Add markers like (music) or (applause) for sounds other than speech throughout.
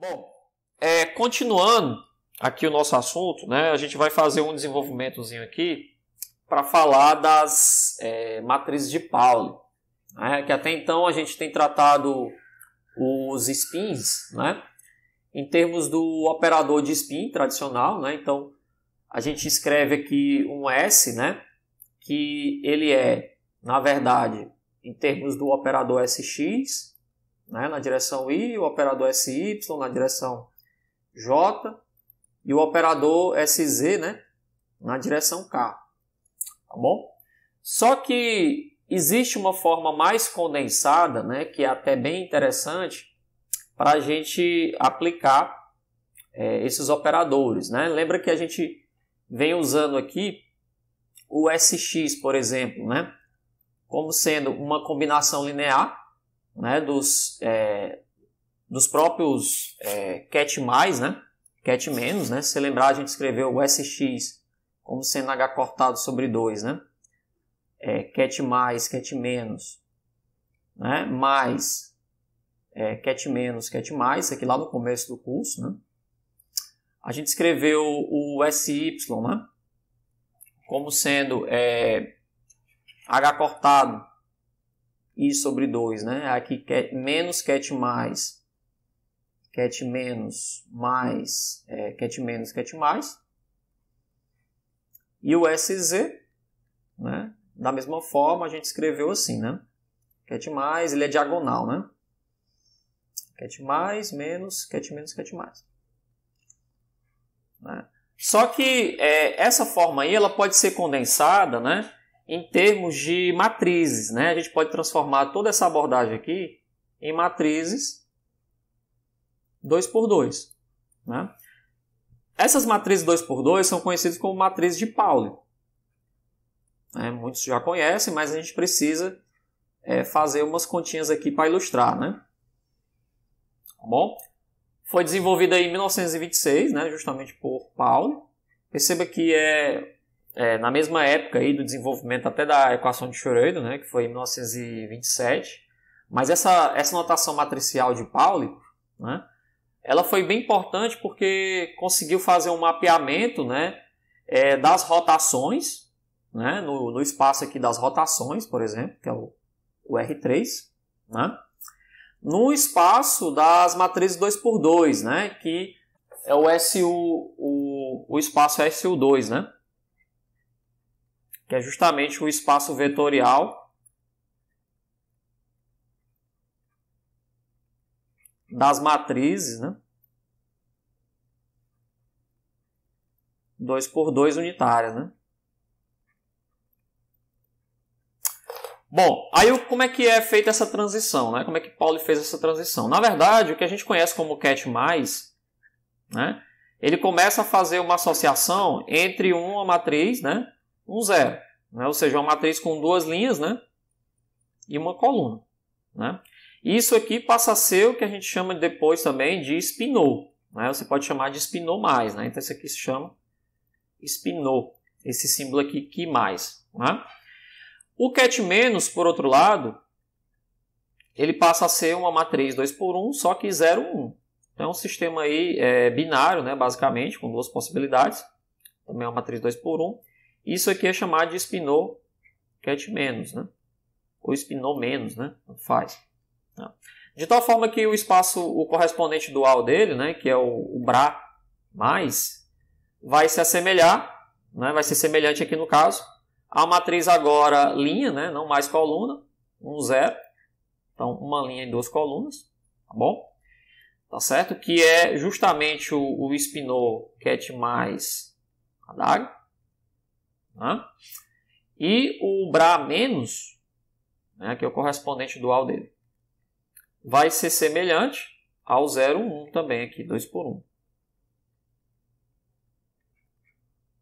Bom, é, continuando aqui o nosso assunto, né, a gente vai fazer um desenvolvimentozinho aqui para falar das é, matrizes de Pauli, né, que até então a gente tem tratado os spins, né, em termos do operador de spin tradicional, né, então a gente escreve aqui um S, né, que ele é, na verdade, em termos do operador SX, né, na direção I, o operador é SY na direção J e o operador é SZ né, na direção K. Tá bom? Só que existe uma forma mais condensada, né, que é até bem interessante, para a gente aplicar é, esses operadores. Né? Lembra que a gente vem usando aqui o SX, por exemplo, né? como sendo uma combinação linear né, dos, é, dos próprios é, cat mais, né, cat menos, né, se lembrar a gente escreveu o SX como sendo H cortado sobre 2, né, é, cat mais, cat menos, né, mais, é, cat menos, cat mais, isso aqui lá no começo do curso, né, a gente escreveu o SY, né, como sendo é, H cortado i sobre 2, né? Aqui cat, menos cat mais, cat menos, mais, é, cat menos, cat mais. E o SZ, né? Da mesma forma, a gente escreveu assim, né? Cat mais, ele é diagonal, né? Cat mais, menos, cat menos, cat mais. Né? Só que é, essa forma aí, ela pode ser condensada, né? em termos de matrizes, né? A gente pode transformar toda essa abordagem aqui em matrizes 2 por 2, né? Essas matrizes 2 por 2 são conhecidas como matrizes de Pauli. Né? Muitos já conhecem, mas a gente precisa é, fazer umas continhas aqui para ilustrar, né? Tá bom, foi desenvolvida em 1926, né? Justamente por Pauli. Perceba que é é, na mesma época aí do desenvolvimento até da equação de Schrödinger, né, que foi em 1927, mas essa, essa notação matricial de Pauli, né, ela foi bem importante porque conseguiu fazer um mapeamento né, é, das rotações, né, no, no, espaço aqui das rotações, por exemplo, que é o, o R3, né, no espaço das matrizes 2x2, né, que é o SU, o, o espaço SU2, né? que é justamente o espaço vetorial das matrizes, né? 2 por 2 unitárias, né? Bom, aí como é que é feita essa transição, né? Como é que Pauli fez essa transição? Na verdade, o que a gente conhece como cat+, né? Ele começa a fazer uma associação entre uma matriz, né? um zero. Né? Ou seja, uma matriz com duas linhas né? e uma coluna. Né? Isso aqui passa a ser o que a gente chama depois também de spinô. Né? Você pode chamar de spinô mais. Né? Então, isso aqui se chama spinô. Esse símbolo aqui, que mais. Né? O cat menos, por outro lado, ele passa a ser uma matriz 2 por 1, só que 0, 1. Então, é um sistema aí é, binário, né, basicamente, com duas possibilidades. Também é uma matriz 2 por 1. Isso aqui é chamado de spinor cat é menos, né? Ou spinor menos, né? Faz. Tá. De tal forma que o espaço, o correspondente dual dele, né? Que é o, o bra mais, vai se assemelhar, né? Vai ser semelhante aqui no caso a matriz agora linha, né? Não mais coluna, um zero. Então uma linha e duas colunas, tá bom? Tá certo? Que é justamente o, o spinor cat é mais a daga. Né? E o Bra menos, né, que é o correspondente dual dele, vai ser semelhante ao 0,1 também aqui, 2 por 1.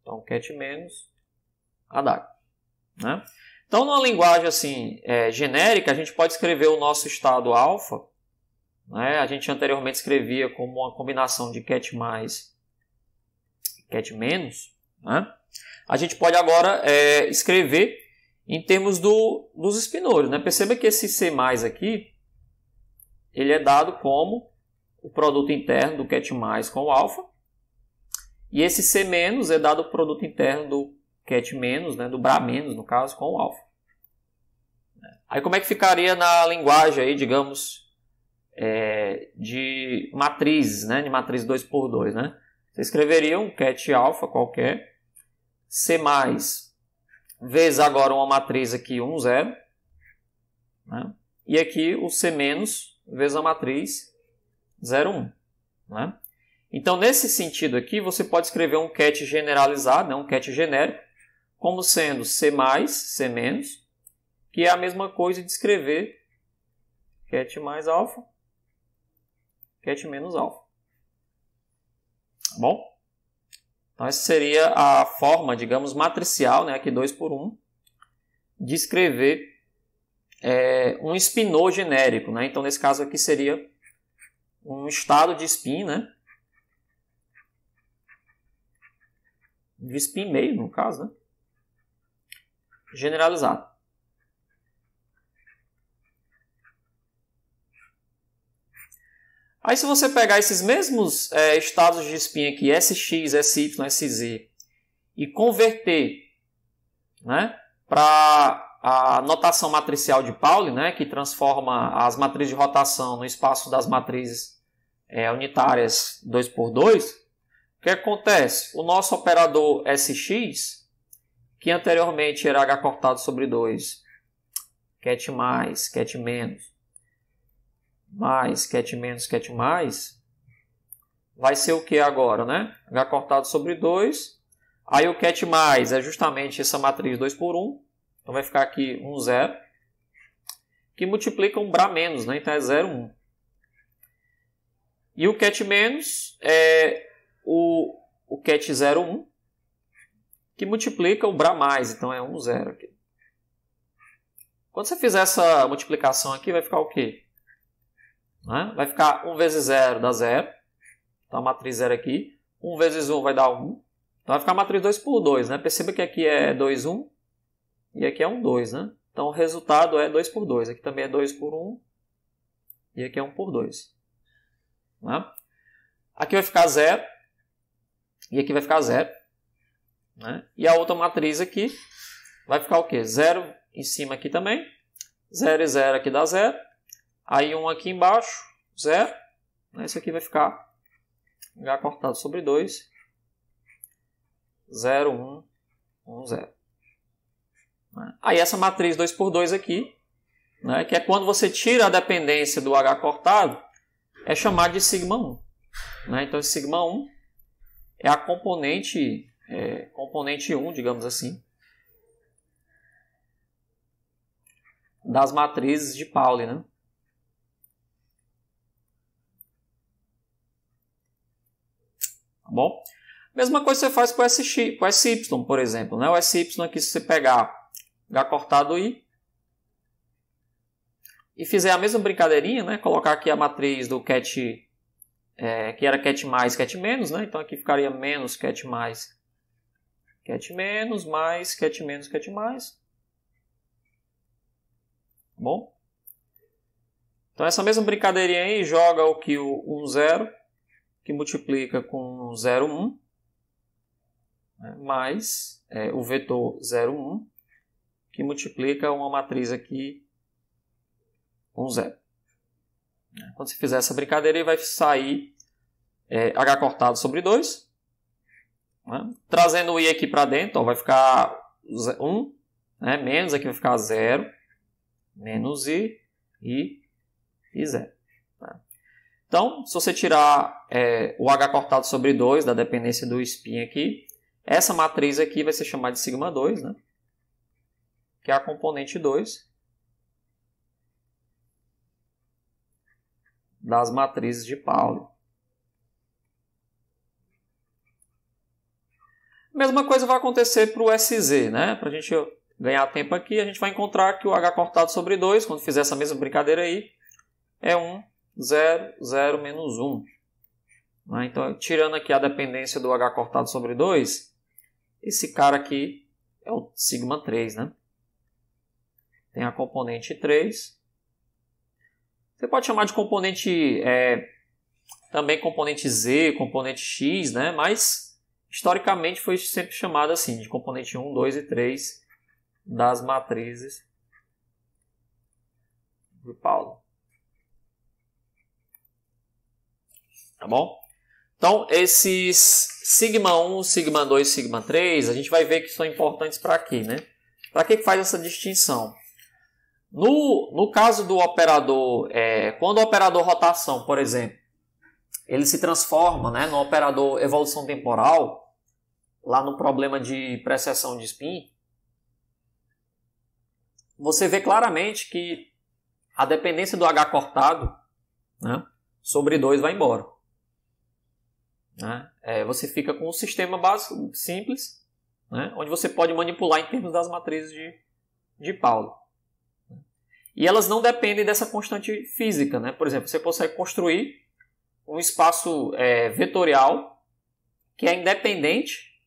Então, cat menos adago. Né? Então, numa linguagem assim é, genérica, a gente pode escrever o nosso estado alfa. Né? A gente anteriormente escrevia como uma combinação de cat mais cat menos. Né? A gente pode agora é, escrever em termos do, dos espinores. Né? Perceba que esse C mais aqui ele é dado como o produto interno do cat mais com o alfa. E esse C menos é dado o produto interno do cat menos, né, do bra menos no caso, com o alfa. Aí como é que ficaria na linguagem aí, digamos, é, de matrizes, né, de matriz 2x2, né? Você escreveria um cat alfa qualquer C vezes agora uma matriz aqui 1, 0. Né? E aqui o C menos vezes a matriz 0, 1. Né? Então, nesse sentido aqui, você pode escrever um cat generalizado, né? um cat genérico, como sendo C C menos, que é a mesma coisa de escrever cat mais alfa, cat menos alfa. Tá bom? Então, essa seria a forma, digamos, matricial, né, aqui 2 por 1, um, de escrever é, um espinor genérico. Né? Então, nesse caso aqui seria um estado de spin, né? de spin meio, no caso, né? generalizado. Aí se você pegar esses mesmos é, estados de espinha aqui, SX, SY, SZ, e converter né, para a notação matricial de Pauli, né, que transforma as matrizes de rotação no espaço das matrizes é, unitárias 2 por 2 o que acontece? O nosso operador SX, que anteriormente era H cortado sobre 2, cat mais, cat menos, mais cat menos cat mais, vai ser o que agora, né? H cortado sobre 2. Aí o cat mais é justamente essa matriz 2 por 1. então vai ficar aqui 1, 0. Que multiplica um bra menos, né? Então é 0, 1. E o cat menos é o, o cat 0, 1. que multiplica o bra mais. Então é 1, 0 aqui. Quando você fizer essa multiplicação aqui, vai ficar o quê? Né? Vai ficar 1 vezes 0 dá 0. Então tá a matriz 0 aqui. 1 vezes 1 vai dar 1. Então vai ficar a matriz 2 por 2. Né? Perceba que aqui é 2, 1 e aqui é 1, 2. Né? Então o resultado é 2 por 2. Aqui também é 2 por 1 e aqui é 1 por 2. Né? Aqui vai ficar 0 e aqui vai ficar 0. Né? E a outra matriz aqui vai ficar o quê? 0 em cima aqui também. 0 e 0 aqui dá 0. Aí um aqui embaixo, zero. Né? Esse aqui vai ficar H cortado sobre 2, 0, 1, 1, 0. Aí essa matriz 2 por 2 aqui, né, que é quando você tira a dependência do H cortado, é chamada de sigma 1. Né? Então esse sigma 1 é a componente, é, componente 1, digamos assim, das matrizes de Pauli, né? tá bom? Mesma coisa você faz com o SY, com por exemplo, né? O SY aqui, se você pegar H cortado I e fizer a mesma brincadeirinha, né? Colocar aqui a matriz do cat, é, que era cat mais, cat menos, né? Então aqui ficaria menos cat mais, cat menos, mais cat menos, cat mais. Tá bom? Então essa mesma brincadeirinha aí joga o que o 1, 0, que multiplica com 01, né, mais é, o vetor 01, que multiplica uma matriz aqui com 0. Né. Quando você fizer essa brincadeira, ele vai sair é, H cortado sobre 2. Né? Trazendo o I aqui para dentro, ó, vai ficar 1, né? menos aqui vai ficar 0, menos I, I e 0. Tá. Então, se você tirar é, o H cortado sobre 2 da dependência do spin aqui. Essa matriz aqui vai ser chamada de sigma 2, né? que é a componente 2 das matrizes de Pauli. Mesma coisa vai acontecer para o SZ, né? Para a gente ganhar tempo aqui, a gente vai encontrar que o H cortado sobre 2, quando fizer essa mesma brincadeira aí, é 1, 0, 0, menos 1. Né? Então, tirando aqui a dependência do H cortado sobre 2, esse cara aqui é o sigma 3, né? Tem a componente 3. Você pode chamar de componente é, também componente Z, componente X, né? Mas historicamente foi sempre chamado assim, de componente 1, 2 e 3 das matrizes de Paulo. Tá bom? Então, esses sigma 1, sigma 2, sigma 3, a gente vai ver que são importantes para quê, né? Para que faz essa distinção? No, no caso do operador, é, quando o operador rotação, por exemplo, ele se transforma né, no operador evolução temporal, lá no problema de precessão de spin, você vê claramente que a dependência do H cortado né, sobre 2 vai embora. Né? É, você fica com um sistema básico, simples, né? onde você pode manipular em termos das matrizes de, de Paulo. E elas não dependem dessa constante física. Né? Por exemplo, você consegue construir um espaço é, vetorial que é independente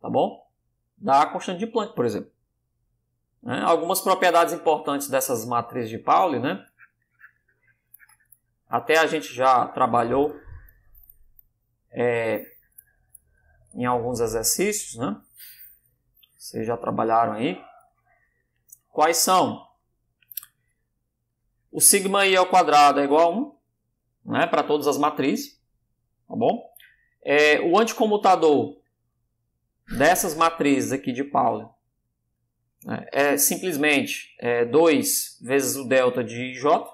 tá bom? da constante de Planck, por exemplo. Né? Algumas propriedades importantes dessas matrizes de Pauli, né? até a gente já trabalhou é, em alguns exercícios, né? Vocês já trabalharam aí. Quais são? O sigma i ao quadrado é igual a 1, né? Para todas as matrizes, tá bom? É, o anticomutador dessas matrizes aqui de Pauli né? é simplesmente é, 2 vezes o delta de J,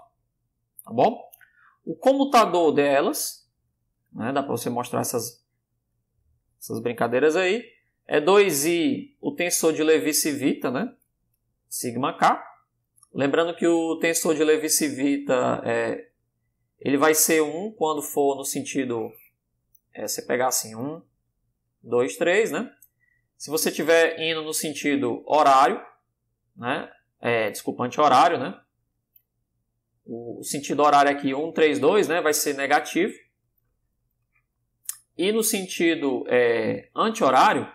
tá bom? O comutador delas né? Dá para você mostrar essas, essas brincadeiras aí. É 2i o tensor de Levi-Civita, né? Sigma K. Lembrando que o tensor de Levi-Civita é, ele vai ser 1 um quando for no sentido. É, você pegar assim 1, 2, 3, né? Se você estiver indo no sentido horário, né? É, desculpa, anti-horário, né? O, sentido horário aqui 1, 3, 2, né? Vai ser negativo. E no sentido é, anti-horário,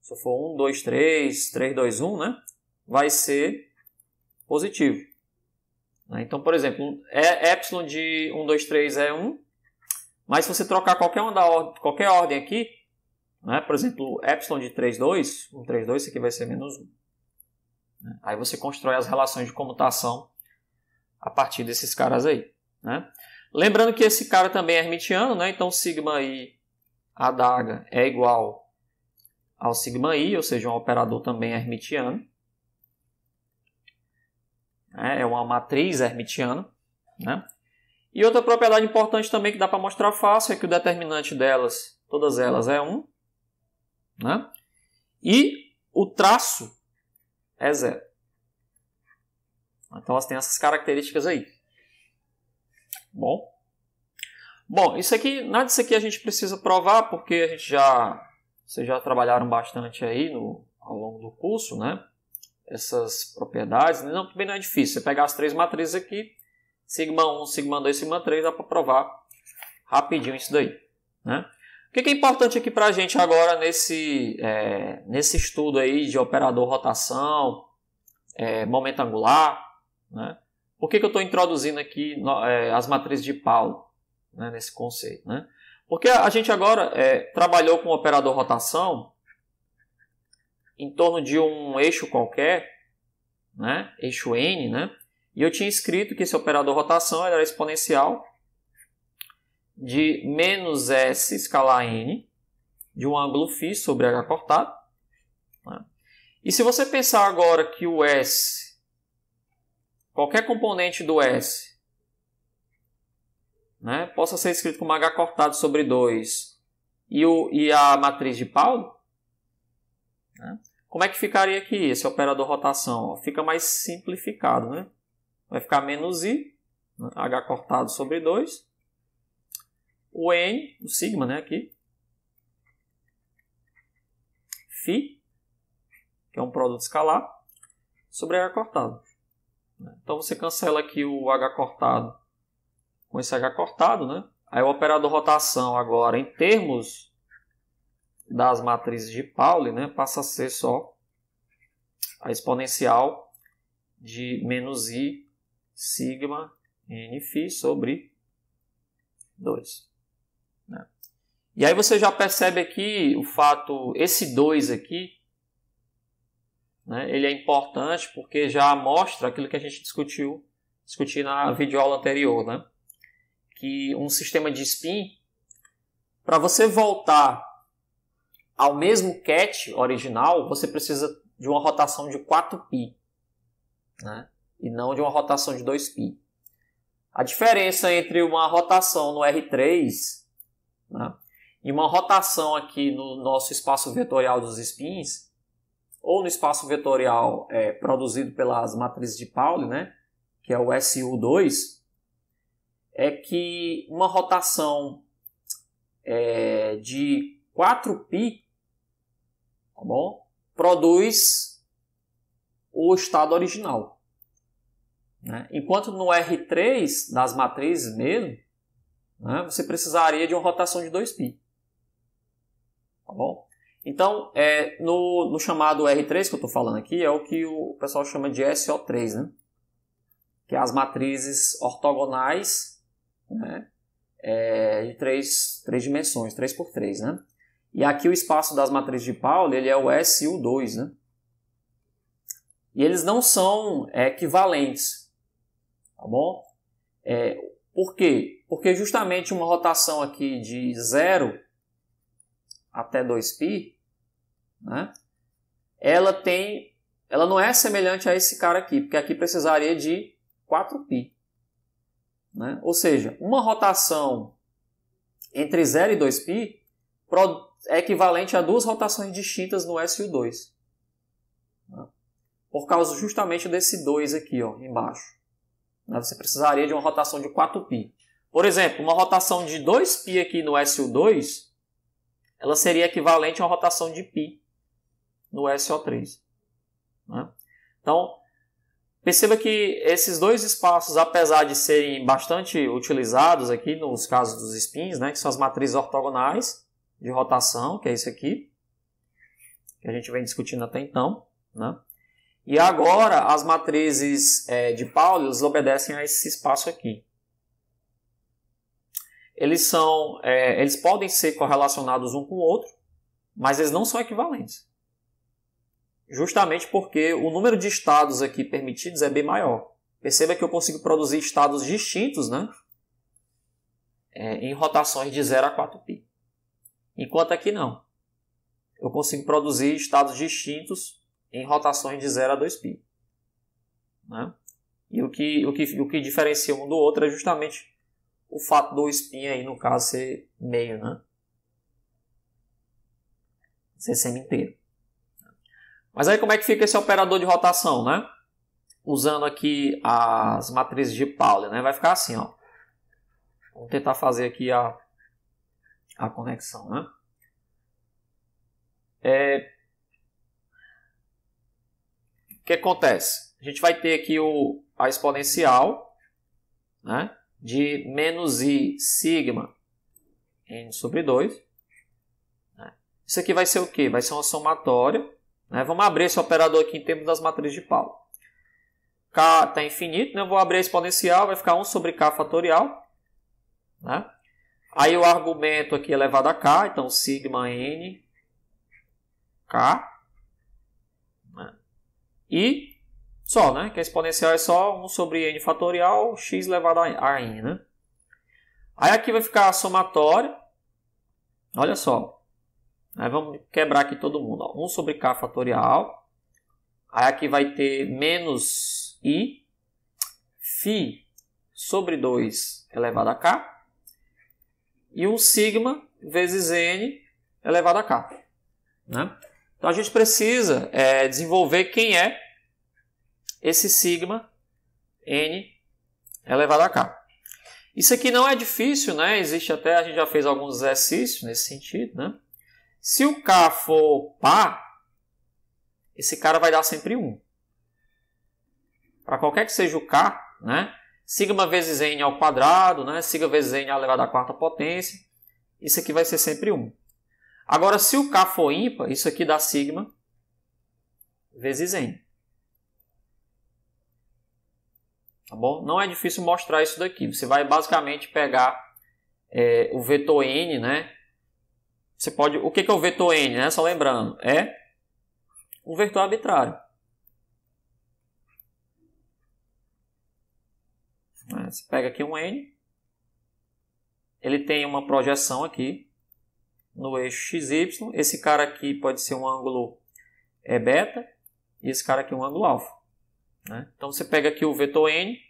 se for 1, 2, 3, 3, 2, 1, né? Vai ser positivo. Né? Então, por exemplo, é epsilon de 1, 2, 3 é 1, mas se você trocar qualquer, uma da ordem, qualquer ordem aqui, né? por exemplo, epsilon de 3, 2, 1, 3, 2, isso aqui vai ser menos 1. Né? Aí você constrói as relações de comutação a partir desses caras aí. Né? Lembrando que esse cara também é hermitiano, né? então sigma i a daga é igual ao sigma i, ou seja, um operador também hermitiano. É, é uma matriz hermitiana. Né? E outra propriedade importante também que dá para mostrar fácil é que o determinante delas, todas elas, é 1. Né? E o traço é zero. Então elas têm essas características aí. Bom, bom, isso aqui, nada disso aqui a gente precisa provar porque a gente já, vocês já trabalharam bastante aí no, ao longo do curso, né? Essas propriedades, né? não, também não é difícil. Você pegar as três matrizes aqui, sigma 1, sigma 2, sigma 3, dá para provar rapidinho isso daí, né? O que é importante aqui para a gente agora nesse, é, nesse estudo aí de operador rotação, é, momento angular, né? Por que, que eu estou introduzindo aqui é, as matrizes de Paulo né, nesse conceito? Né? Porque a gente agora é, trabalhou com o operador rotação em torno de um eixo qualquer, né, eixo N, né, e eu tinha escrito que esse operador rotação era exponencial de menos S escalar N de um ângulo φ sobre H cortado. Né? E se você pensar agora que o S qualquer componente do S né, possa ser escrito como H cortado sobre 2 e, o, e a matriz de Paulo, né, como é que ficaria aqui esse operador rotação? Ó, fica mais simplificado, né? Vai ficar menos I, né, H cortado sobre 2, o N, o sigma, né, aqui, Φ, que é um produto escalar, sobre H cortado. Né? Então você cancela aqui o H cortado com esse H cortado, né? Aí o operador rotação agora, em termos das matrizes de Pauli, né, passa a ser só a exponencial de menos i sigma n sobre 2. Né? E aí você já percebe aqui o fato, esse 2 aqui, né? Ele é importante porque já mostra aquilo que a gente discutiu, discutiu na videoaula anterior, né? que um sistema de spin, para você voltar ao mesmo cat original, você precisa de uma rotação de 4π, né? e não de uma rotação de 2π. A diferença entre uma rotação no R3 né? e uma rotação aqui no nosso espaço vetorial dos spins ou no espaço vetorial é, produzido pelas matrizes de Pauli, né, que é o SU2, é que uma rotação é, de 4π tá bom, produz o estado original. Né? Enquanto no R3 das matrizes mesmo, né, você precisaria de uma rotação de 2π. Tá bom? Então, é, no, no chamado R3 que eu estou falando aqui, é o que o pessoal chama de SO3, né? que é as matrizes ortogonais né? É, de três, três dimensões, 3 por 3 né? E aqui o espaço das matrizes de Pauli ele é o SU2, né? E eles não são é, equivalentes, tá bom? É, por quê? Porque justamente uma rotação aqui de 0 até 2π, né? Ela tem, ela não é semelhante a esse cara aqui, porque aqui precisaria de 4π. Né? Ou seja, uma rotação entre 0 e 2π é equivalente a duas rotações distintas no SU2. Né? Por causa justamente desse 2 aqui ó, embaixo. Né? Você precisaria de uma rotação de 4π. Por exemplo, uma rotação de 2π aqui no SU2, ela seria equivalente a uma rotação de π no SO3. Né? Então, perceba que esses dois espaços, apesar de serem bastante utilizados aqui nos casos dos spins, né, que são as matrizes ortogonais de rotação, que é isso aqui, que a gente vem discutindo até então, né? E agora as matrizes é, de Pauli obedecem a esse espaço aqui. Eles são, é, eles podem ser correlacionados um com o outro, mas eles não são equivalentes justamente porque o número de estados aqui permitidos é bem maior. Perceba que eu consigo produzir estados distintos, né? É, em rotações de 0 a 4π. Enquanto aqui não. Eu consigo produzir estados distintos em rotações de 0 a 2π. Né? E o que, o, que, o que diferencia um do outro é justamente o fato do spin aí, no caso, ser meio, né? Ser semi inteiro. Mas aí como é que fica esse operador de rotação, né? Usando aqui as matrizes de Pauli, né? Vai ficar assim, ó. Vamos tentar fazer aqui a, a conexão, né? É... O que acontece? A gente vai ter aqui o, a exponencial né, de menos i sigma n sobre 2. Né? Isso aqui vai ser o que? Vai ser uma somatória né? Vamos abrir esse operador aqui em termos das matrizes de Paulo. K está infinito, né? eu vou abrir a exponencial, vai ficar 1 sobre K fatorial. Né? Aí o argumento aqui é elevado a K, então sigma N K. Né? E só, né? Que a exponencial é só 1 sobre N fatorial x elevado a N, né? Aí aqui vai ficar a somatória. Olha só, Aí vamos quebrar aqui todo mundo. Ó. 1 sobre K fatorial. Aí aqui vai ter menos I. Φ sobre 2 elevado a K. E 1 sigma vezes N elevado a K. Né? Então a gente precisa é, desenvolver quem é esse sigma N elevado a K. Isso aqui não é difícil, né? Existe até, a gente já fez alguns exercícios nesse sentido, né? Se o K for par, esse cara vai dar sempre 1. Para qualquer que seja o K, né? Sigma vezes n ao quadrado, né? Sigma vezes n elevado à quarta potência. Isso aqui vai ser sempre 1. Agora, se o K for ímpar, isso aqui dá sigma vezes n. Tá bom? Não é difícil mostrar isso daqui. Você vai basicamente pegar é, o vetor n, né? Você pode. O que, que é o vetor N, né? Só lembrando, é um vetor arbitrário. É, você pega aqui um N, ele tem uma projeção aqui no eixo XY. Esse cara aqui pode ser um ângulo é, beta e esse cara aqui um ângulo alfa. Né? Então você pega aqui o vetor N,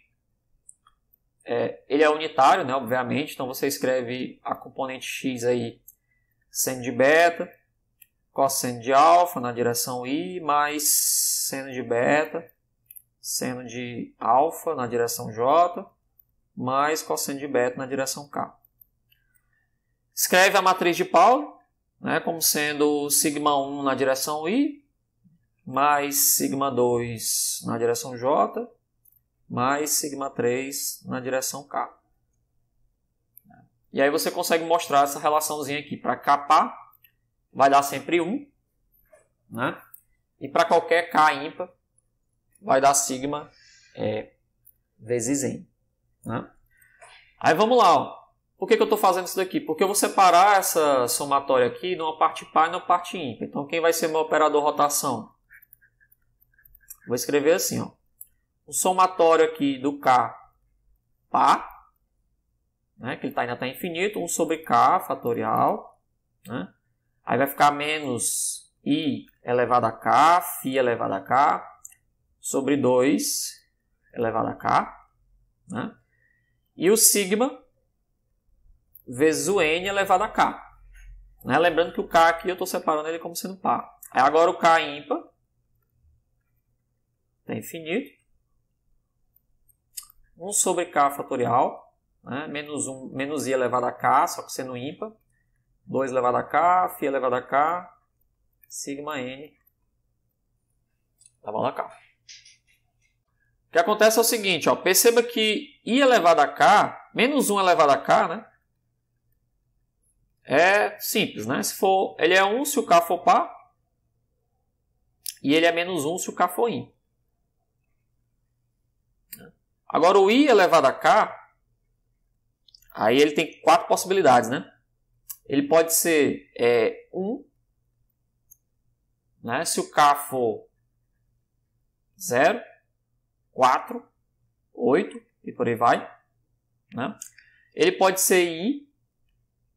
é, ele é unitário, né, obviamente, então você escreve a componente X aí seno de beta, cosseno de alfa na direção i, mais seno de beta, seno de alfa na direção j, mais cosseno de beta na direção k. Escreve a matriz de Pauli né, como sendo sigma 1 na direção i, mais sigma 2 na direção j, mais sigma 3 na direção k. E aí você consegue mostrar essa relaçãozinha aqui. Para Kπ vai dar sempre 1, né? E para qualquer K ímpar vai dar sigma é, vezes n. Né? Aí vamos lá. Ó. Por que, que eu estou fazendo isso daqui? Porque eu vou separar essa somatória aqui numa parte par e numa parte ímpar. Então quem vai ser meu operador rotação? Vou escrever assim, ó. O somatório aqui do K par né, que ele está indo até tá infinito, 1 sobre k fatorial, né, aí vai ficar menos i elevado a k, φ elevado a k, sobre 2 elevado a k, né, e o sigma vezes o n elevado a k. Né? Lembrando que o k aqui eu estou separando ele como sendo par. Aí agora o k ímpar, está infinito, 1 sobre k fatorial, né? Menos, um, menos i é elevado a k, só que sendo ímpar. 2 elevado a k, φ elevado a k, sigma n elevado tá a k. O que acontece é o seguinte, ó, perceba que i elevado a k, menos 1 elevado a k, né? É simples, né? Se for, ele é 1 se o k for par, e ele é menos 1 se o k for ímpar. Agora, o i elevado a k Aí ele tem quatro possibilidades, né? Ele pode ser é, 1, né? se o K for 0, 4, 8 e por aí vai. Né? Ele pode ser I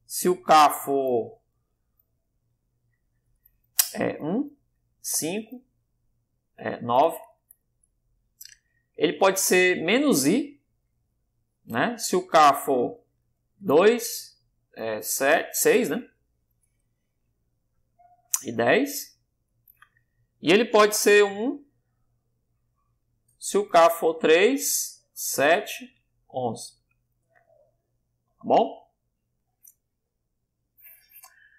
se o K for é, 1, 5, é, 9. Ele pode ser menos I né? se o K for 2, é, 6, né? E 10. E ele pode ser 1 se o K for 3, 7, 11. Tá bom?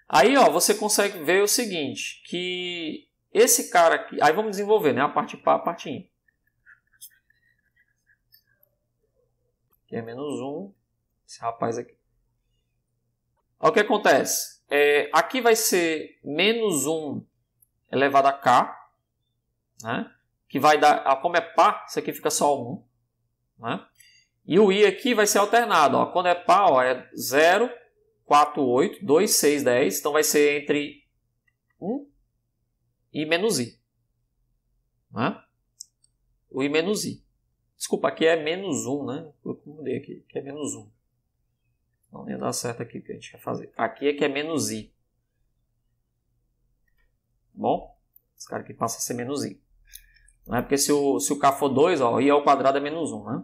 Aí, ó, você consegue ver o seguinte, que esse cara aqui... Aí vamos desenvolver, né? A parte pá, a parte in. Aqui é menos 1, esse rapaz aqui. Olha o que acontece. É, aqui vai ser menos 1 elevado a k, né? que vai dar, como é par, isso aqui fica só 1. Né? E o i aqui vai ser alternado. Ó. Quando é par, ó, é 0, 4, 8, 2, 6, 10. Então vai ser entre 1 e menos i. Né? O i menos i. Desculpa, aqui é menos 1, né? Eu mudei aqui, aqui é menos 1. Não ia dar certo aqui o que a gente quer fazer. Aqui é que é menos i. Tá bom? Esse cara aqui passa a ser menos i. Não é porque se o, se o k for 2, ó, i ao quadrado é menos 1, né?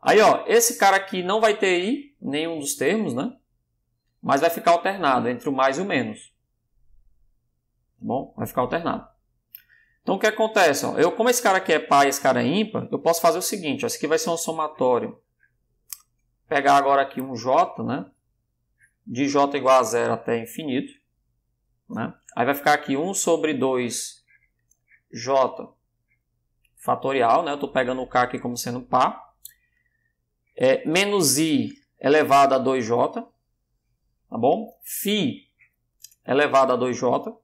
Aí, ó, esse cara aqui não vai ter i, nenhum dos termos, né? Mas vai ficar alternado entre o mais e o menos. Tá bom? Vai ficar alternado. Então, o que acontece? Ó, eu, como esse cara aqui é par e esse cara é ímpar, eu posso fazer o seguinte, ó, esse aqui vai ser um somatório pegar agora aqui um J, né? De J igual a zero até infinito. Né? Aí vai ficar aqui 1 sobre 2J fatorial, né? Eu estou pegando o K aqui como sendo par. É, menos I elevado a 2J, tá bom? Φ elevado a 2J.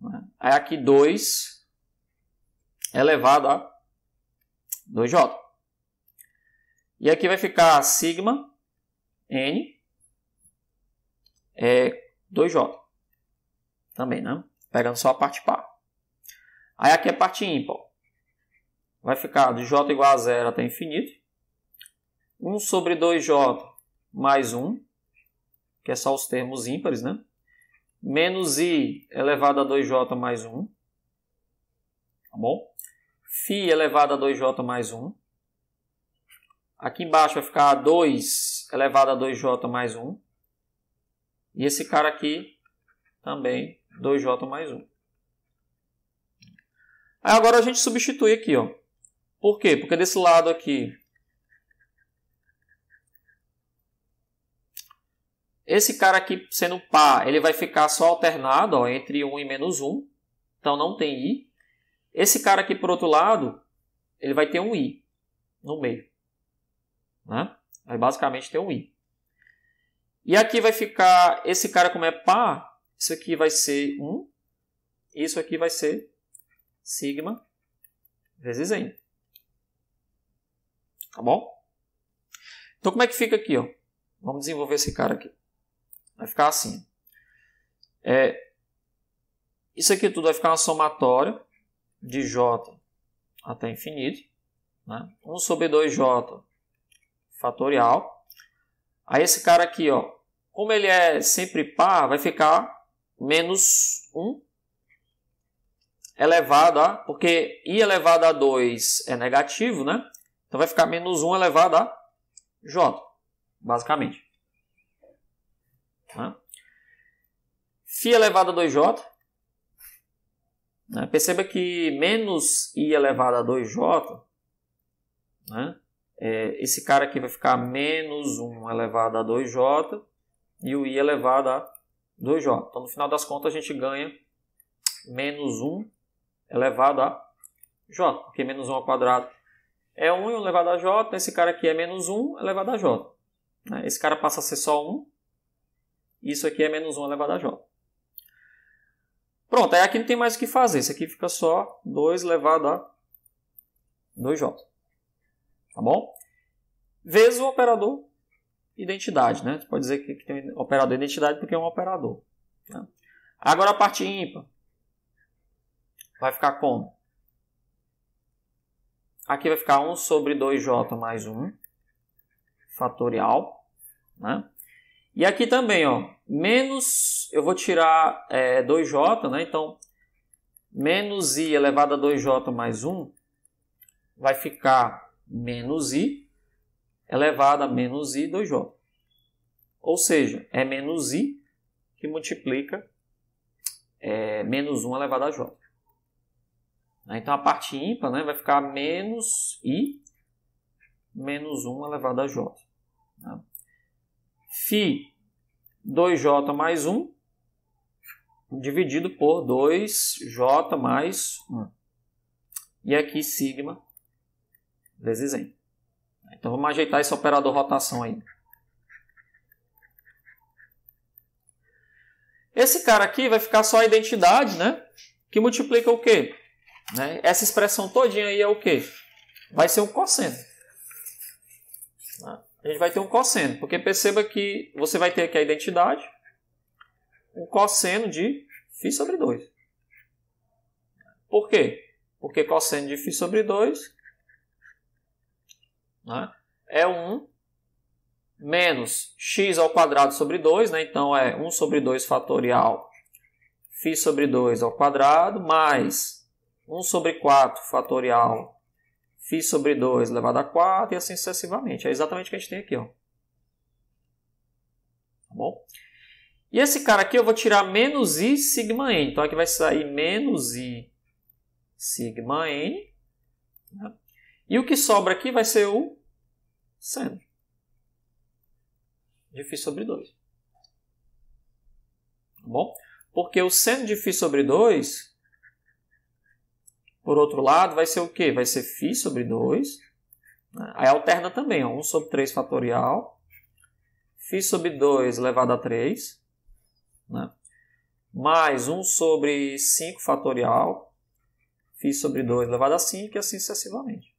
Né? Aí aqui 2 elevado a 2J. E aqui vai ficar sigma n é 2j. Também, né? Pegando só a parte par. Aí aqui é a parte ímpar. Vai ficar de j igual a zero até infinito. 1 sobre 2j mais 1, que é só os termos ímpares, né? Menos i elevado a 2j mais 1. Tá bom? Φ elevado a 2j mais 1 Aqui embaixo vai ficar 2 elevado a 2j mais 1. E esse cara aqui também 2j mais 1. Aí agora a gente substitui aqui. Ó. Por quê? Porque desse lado aqui... Esse cara aqui sendo par, ele vai ficar só alternado ó, entre 1 e menos 1. Então não tem i. Esse cara aqui por outro lado, ele vai ter um i no meio. Né? Aí basicamente tem um i. E aqui vai ficar, esse cara como é par, isso aqui vai ser 1, isso aqui vai ser sigma vezes n. Tá bom? Então como é que fica aqui? Ó? Vamos desenvolver esse cara aqui. Vai ficar assim. É, isso aqui tudo vai ficar uma somatória de j até infinito. Né? 1 sobre 2j fatorial. Aí esse cara aqui, ó, como ele é sempre par, vai ficar menos 1 elevado a, porque i elevado a 2 é negativo, né? Então vai ficar menos 1 elevado a j, basicamente. Né? Φ elevado a 2j. Né? Perceba que menos i elevado a 2j né? é, esse cara aqui vai ficar menos 1 elevado a 2j e o i elevado a 2j. Então, no final das contas, a gente ganha menos 1 elevado a j, porque menos 1 ao quadrado é 1 elevado a j, então esse cara aqui é menos 1 elevado a j. Né? Esse cara passa a ser só 1, isso aqui é menos 1 elevado a j. Pronto, aí aqui não tem mais o que fazer, isso aqui fica só 2 elevado a 2j tá bom? Vezes o operador identidade, né? Você pode dizer que, que tem operador identidade porque é um operador. Né? Agora a parte ímpar vai ficar como? Aqui vai ficar 1 sobre 2j mais 1, fatorial, né? E aqui também, ó, menos, eu vou tirar é, 2j, né? Então, menos i elevado a 2j mais 1 vai ficar menos i elevado a menos i 2j. Ou seja, é menos i que multiplica é, menos 1 elevado a j. Né? Então a parte ímpar né, vai ficar menos i menos 1 elevado a j. Né? Φ 2j mais 1 dividido por 2j mais 1. E aqui sigma vezes n. Então vamos ajeitar esse operador rotação aí. Esse cara aqui vai ficar só a identidade, né? Que multiplica o quê? Né? Essa expressão todinha aí é o quê? Vai ser um cosseno. Né? A gente vai ter um cosseno, porque perceba que você vai ter aqui a identidade, um cosseno de φ sobre 2. Por quê? Porque cosseno de φ sobre 2 né, é 1 menos x ao quadrado sobre 2, né, então é 1 sobre 2 fatorial φ sobre 2 ao quadrado, mais 1 sobre 4 fatorial φ sobre 2 elevado a 4 e assim sucessivamente. É exatamente o que a gente tem aqui. Ó. Tá bom? E esse cara aqui eu vou tirar menos i sigma n. Então aqui vai sair menos i sigma n. Né? E o que sobra aqui vai ser o seno. de Φ sobre 2. Tá bom? Porque o seno de Φ sobre 2, por outro lado, vai ser o quê? Vai ser Φ sobre 2. Aí alterna também, ó, 1 sobre 3 fatorial. Φ sobre 2 elevado a 3. Né? Mais 1 sobre 5 fatorial. Φ sobre 2 elevado a 5 e assim sucessivamente.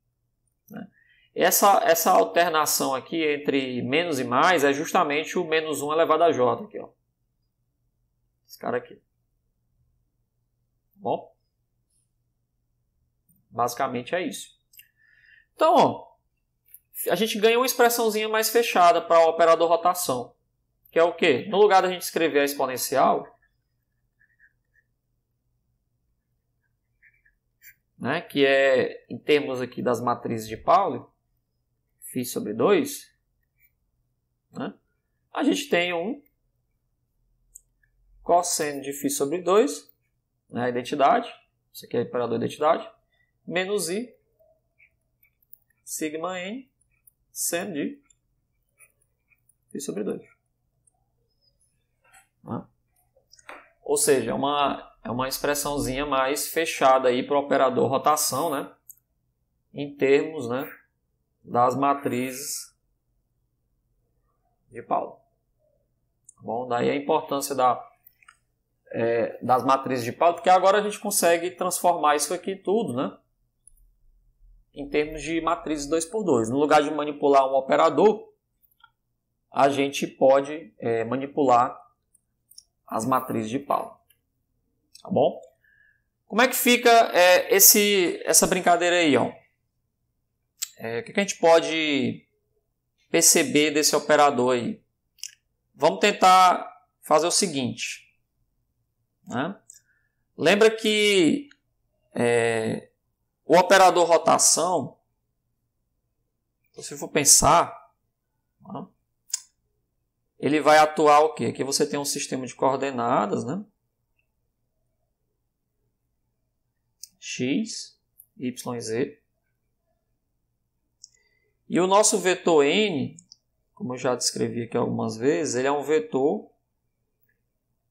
Né? Essa, essa alternação aqui entre menos e mais é justamente o menos 1 elevado a j. Aqui, ó. Esse cara aqui. Tá bom? Basicamente é isso. Então, ó, a gente ganha uma expressãozinha mais fechada para o operador rotação. Que é o quê? No lugar da gente escrever a exponencial, né, que é, em termos aqui das matrizes de Pauli, φ sobre 2, né, a gente tem um cosseno de φ sobre 2, né, identidade, isso aqui é o operador identidade, menos i, sigma n, seno de φ sobre 2. Né? Ou seja, é uma é uma expressãozinha mais fechada aí para o operador rotação, né? Em termos, né, das matrizes de Paulo. Tá bom, daí a importância da, é, das matrizes de Paulo, porque agora a gente consegue transformar isso aqui tudo, né? Em termos de matrizes 2x2. No lugar de manipular um operador, a gente pode é, manipular as matrizes de Paulo. Tá bom? Como é que fica é, esse, essa brincadeira aí? Ó? É, o que a gente pode perceber desse operador aí? Vamos tentar fazer o seguinte. Né? Lembra que é, o operador rotação, se for pensar, né, ele vai atuar o quê? Aqui você tem um sistema de coordenadas, né? x, y, z. E o nosso vetor n, como eu já descrevi aqui algumas vezes, ele é um vetor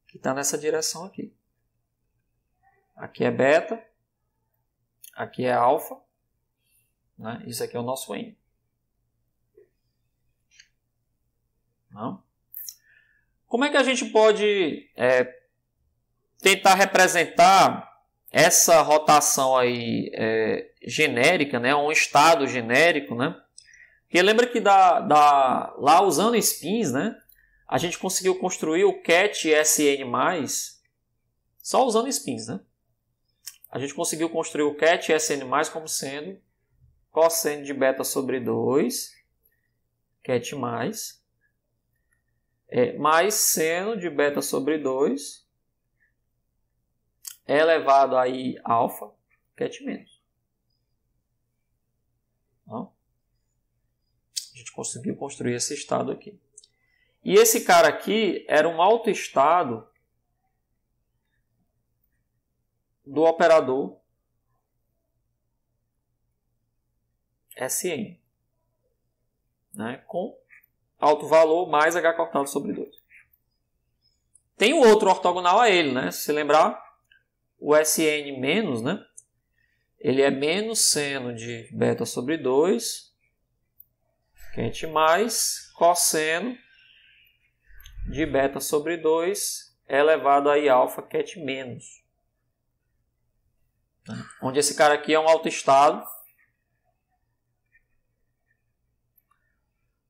que está nessa direção aqui. Aqui é beta, aqui é alfa, né? isso aqui é o nosso n. Não? Como é que a gente pode é, tentar representar essa rotação aí é, genérica, né, um estado genérico, né? Porque lembra que da, da, lá usando spins, né, a gente conseguiu construir o cat sn+, só usando spins, né? A gente conseguiu construir o cat sn+, como sendo cosseno de beta sobre 2, cat+, é, mais seno de beta sobre 2, é elevado a I alfa, cat é menos. A gente conseguiu construir esse estado aqui. E esse cara aqui era um alto estado do operador Sn, né? com alto valor mais h cortado sobre 2. Tem o um outro ortogonal a ele, né? Se lembrar, o Sn menos, né? Ele é menos seno de beta sobre 2, quente mais cosseno de beta sobre 2 elevado a alfa quente menos. Onde esse cara aqui é um alto estado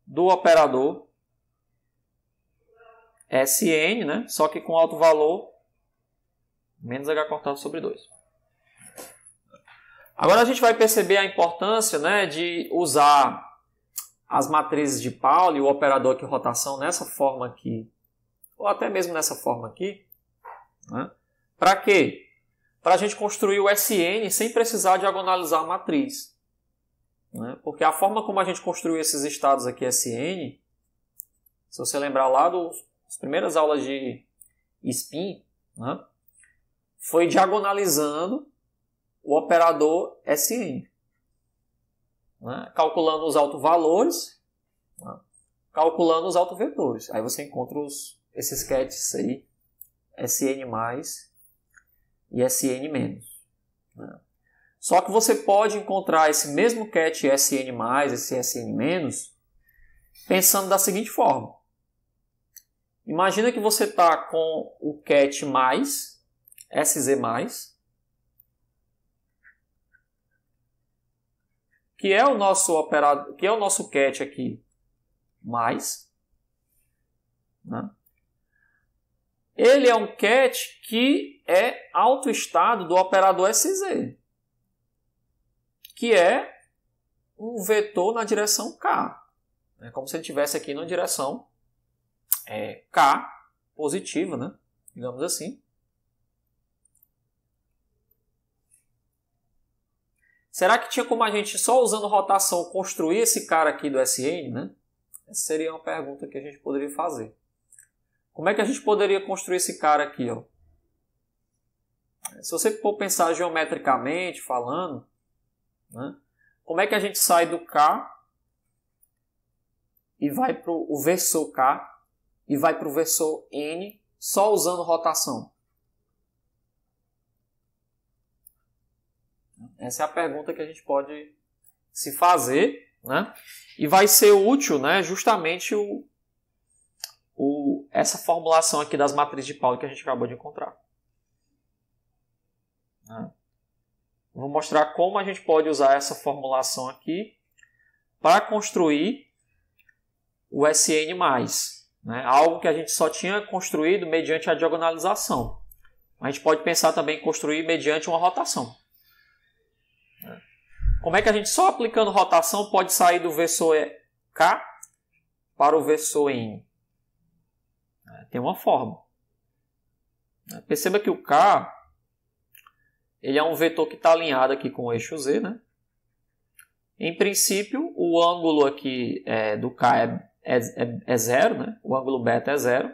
do operador Sn, né? só que com alto valor menos H cortado sobre 2. Agora a gente vai perceber a importância né, de usar as matrizes de Pauli, o operador de rotação nessa forma aqui, ou até mesmo nessa forma aqui, né, para quê? Para a gente construir o SN sem precisar diagonalizar a matriz. Né, porque a forma como a gente construiu esses estados aqui SN, se você lembrar lá dos, das primeiras aulas de spin, né, foi diagonalizando o operador SN, né? calculando os autovalores, né? calculando os autovetores. Aí você encontra os, esses cats aí, SN+, e SN-. Né? Só que você pode encontrar esse mesmo cat SN+, esse SN-, pensando da seguinte forma. Imagina que você está com o cat mais, SZ+, que é o nosso operado, que é o nosso cat aqui, mais, né? ele é um cat que é alto estado do operador SZ, que é um vetor na direção K. É como se ele estivesse aqui na direção é, K positiva, né? digamos assim. Será que tinha como a gente, só usando rotação, construir esse cara aqui do SN, né? Essa seria uma pergunta que a gente poderia fazer. Como é que a gente poderia construir esse cara aqui, ó? Se você for pensar geometricamente falando, né? Como é que a gente sai do K e vai para o versor K e vai para o versor N só usando rotação? Essa é a pergunta que a gente pode se fazer, né? E vai ser útil, né, justamente o, o, essa formulação aqui das matrizes de Pauli que a gente acabou de encontrar. Né? Vou mostrar como a gente pode usar essa formulação aqui para construir o SN+, né? algo que a gente só tinha construído mediante a diagonalização. A gente pode pensar também em construir mediante uma rotação. Como é que a gente só aplicando rotação pode sair do versor K para o versor N? É, tem uma forma. É, perceba que o K ele é um vetor que está alinhado aqui com o eixo Z. Né? Em princípio, o ângulo aqui é, do K é, é, é, é zero, né? o ângulo beta é zero.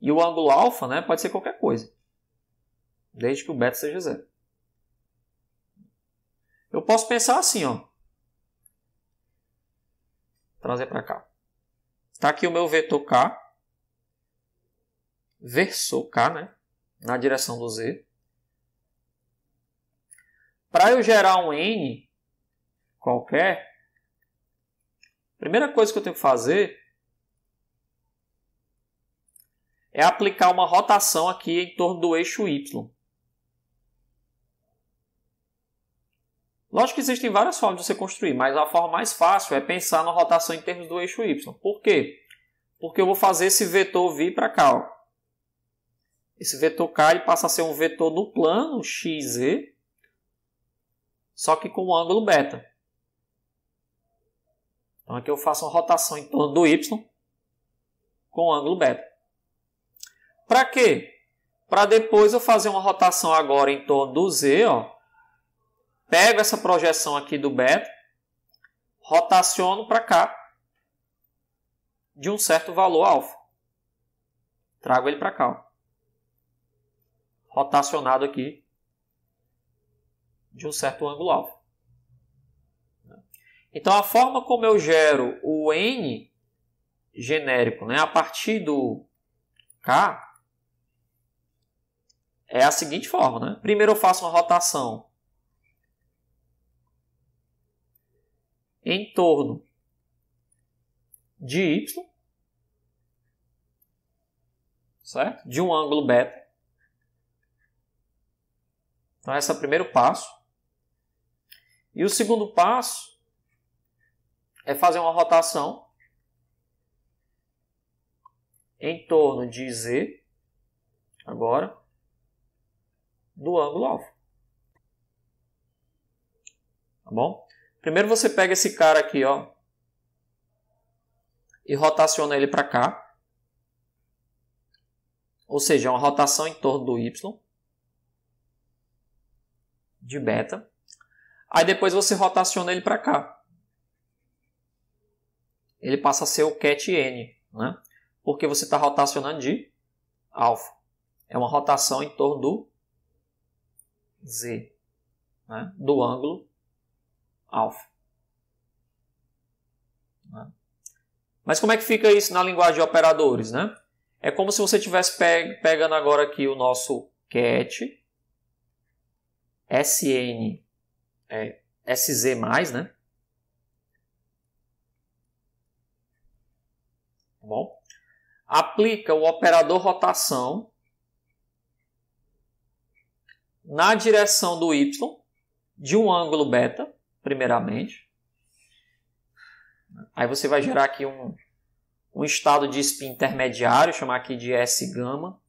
E o ângulo alfa né, pode ser qualquer coisa, desde que o beta seja zero. Eu posso pensar assim, ó. Trazer para cá. Está aqui o meu vetor K. Versou K, né? Na direção do Z. Para eu gerar um N qualquer, a primeira coisa que eu tenho que fazer é aplicar uma rotação aqui em torno do eixo Y. Lógico que existem várias formas de você construir, mas a forma mais fácil é pensar na rotação em termos do eixo y. Por quê? Porque eu vou fazer esse vetor vir para cá. Ó. Esse vetor k ele passa a ser um vetor no plano x, só que com o ângulo beta. Então aqui eu faço uma rotação em torno do y com ângulo beta. Para quê? Para depois eu fazer uma rotação agora em torno do z, ó, pego essa projeção aqui do beta, rotaciono para cá de um certo valor alfa. Trago ele para cá. Ó. Rotacionado aqui de um certo ângulo alfa. Então, a forma como eu gero o N genérico né, a partir do K é a seguinte forma. Né? Primeiro eu faço uma rotação em torno de y, certo? De um ângulo beta. Então, esse é o primeiro passo. E o segundo passo é fazer uma rotação em torno de Z, agora, do ângulo alfa. Tá bom? Primeiro você pega esse cara aqui, ó, e rotaciona ele para cá. Ou seja, é uma rotação em torno do y de beta. Aí depois você rotaciona ele para cá. Ele passa a ser o cat n, né? Porque você está rotacionando de alfa. É uma rotação em torno do z, né? do ângulo alfa. Né? Mas como é que fica isso na linguagem de operadores, né? É como se você estivesse pegando agora aqui o nosso cat sn é, sz+, né? Tá bom? Aplica o operador rotação na direção do y de um ângulo beta primeiramente. Aí você vai gerar aqui um, um estado de spin intermediário, chamar aqui de S gamma,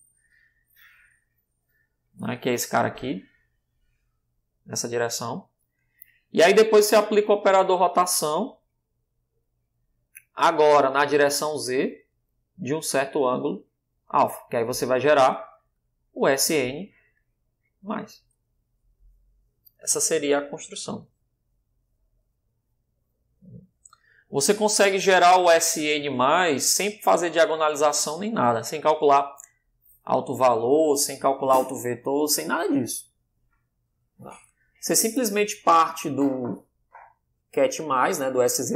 né, que é esse cara aqui, nessa direção. E aí depois você aplica o operador rotação, agora na direção Z, de um certo ângulo alfa, que aí você vai gerar o SN+. Essa seria a construção. Você consegue gerar o SN+, sem fazer diagonalização nem nada, sem calcular alto valor, sem calcular alto vetor, sem nada disso. Você simplesmente parte do cat+, né, do SZ+,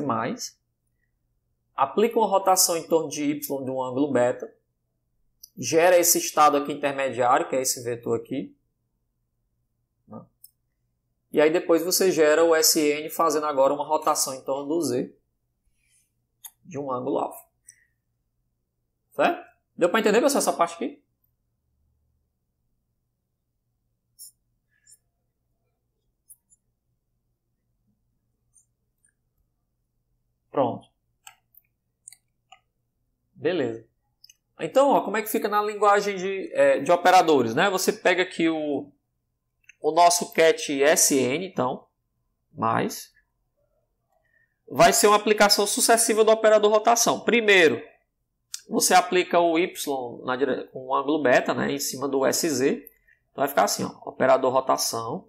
aplica uma rotação em torno de y de um ângulo beta, gera esse estado aqui intermediário, que é esse vetor aqui, né? e aí depois você gera o SN fazendo agora uma rotação em torno do Z de um ângulo alfa. Certo? Deu para entender, pessoal, essa parte aqui? Pronto. Beleza. Então, ó, como é que fica na linguagem de, é, de operadores? Né? Você pega aqui o, o nosso cat SN, então, mais vai ser uma aplicação sucessiva do operador rotação. Primeiro, você aplica o y na dire... com o ângulo beta né, em cima do SZ. Então vai ficar assim, ó, operador rotação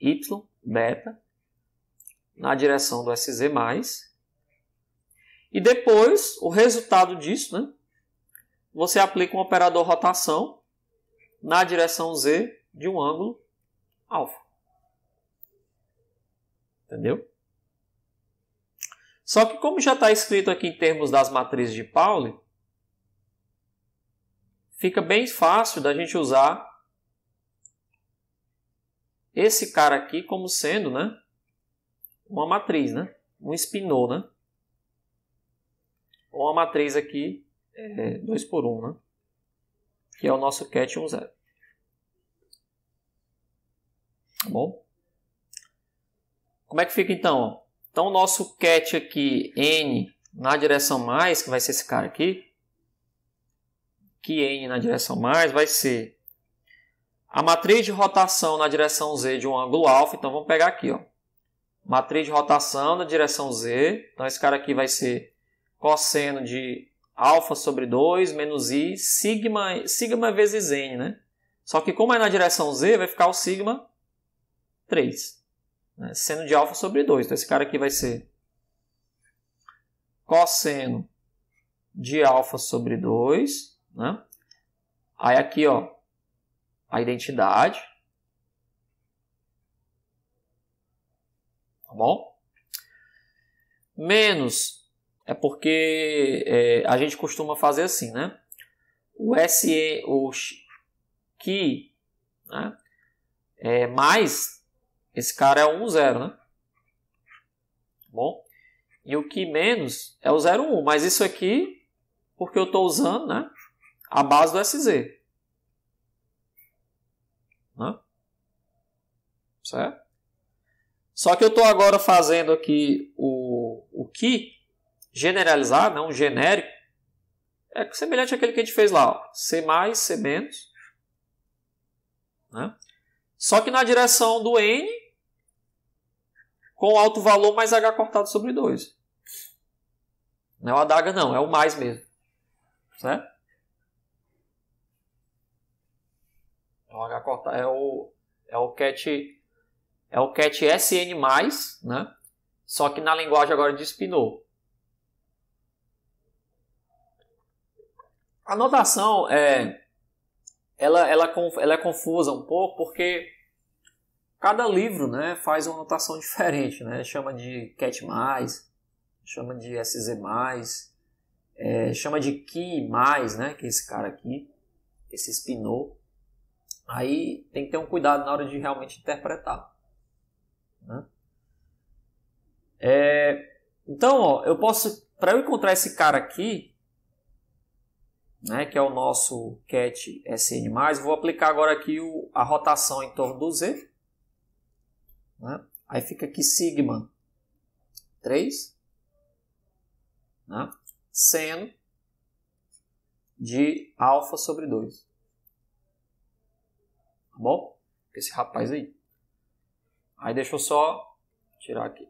y beta na direção do SZ+. E depois, o resultado disso, né, você aplica um operador rotação na direção Z de um ângulo alfa. Entendeu? Só que como já está escrito aqui em termos das matrizes de Pauli, fica bem fácil da gente usar esse cara aqui como sendo né, uma matriz, né, um spinô, Né, uma matriz aqui 2 é, por 1, um, né, que é o nosso cat 1, 0. Tá bom? Como é que fica então? Então, o nosso cat aqui, n na direção mais, que vai ser esse cara aqui, que n na direção mais vai ser a matriz de rotação na direção z de um ângulo alfa. Então, vamos pegar aqui, ó. Matriz de rotação na direção z. Então, esse cara aqui vai ser cosseno de alfa sobre 2 menos i, sigma, sigma vezes n, né? Só que como é na direção z, vai ficar o sigma 3 né? seno de alfa sobre 2. Então esse cara aqui vai ser cosseno de alfa sobre 2, né? Aí aqui, ó, a identidade. Tá bom? Menos é porque é, a gente costuma fazer assim, né? O SE, o que, né? É, mais esse cara é o 1-0, né? Bom, e o que menos é o 0,1, mas isso aqui, porque eu estou usando né, a base do SZ. Né? Certo? Só que eu estou agora fazendo aqui o, o que generalizar, né, um genérico, é semelhante àquele que a gente fez lá, ó, C mais, C menos. Né? Só que na direção do N, com alto valor mais H cortado sobre 2. Não é o adaga, não, é o mais mesmo. Certo? É o H cortado, é o, é o cat. É o cat SN, né? Só que na linguagem agora de Spinor. A notação é ela, ela, é ela é confusa um pouco porque cada livro né, faz uma anotação (laughs) diferente, né? Chama de cat+, chama de SZ+, é, chama de Ki+, né? Que é esse cara aqui, esse Spinot. Aí tem que ter um cuidado na hora de realmente interpretar. Né? É, então, ó, eu posso... Para eu encontrar esse cara aqui, né, que é o nosso cat SN+. Vou aplicar agora aqui o, a rotação em torno do Z. Né? Aí fica aqui sigma 3, né? seno de alfa sobre 2. Tá bom? Esse rapaz aí. Aí deixa eu só tirar aqui.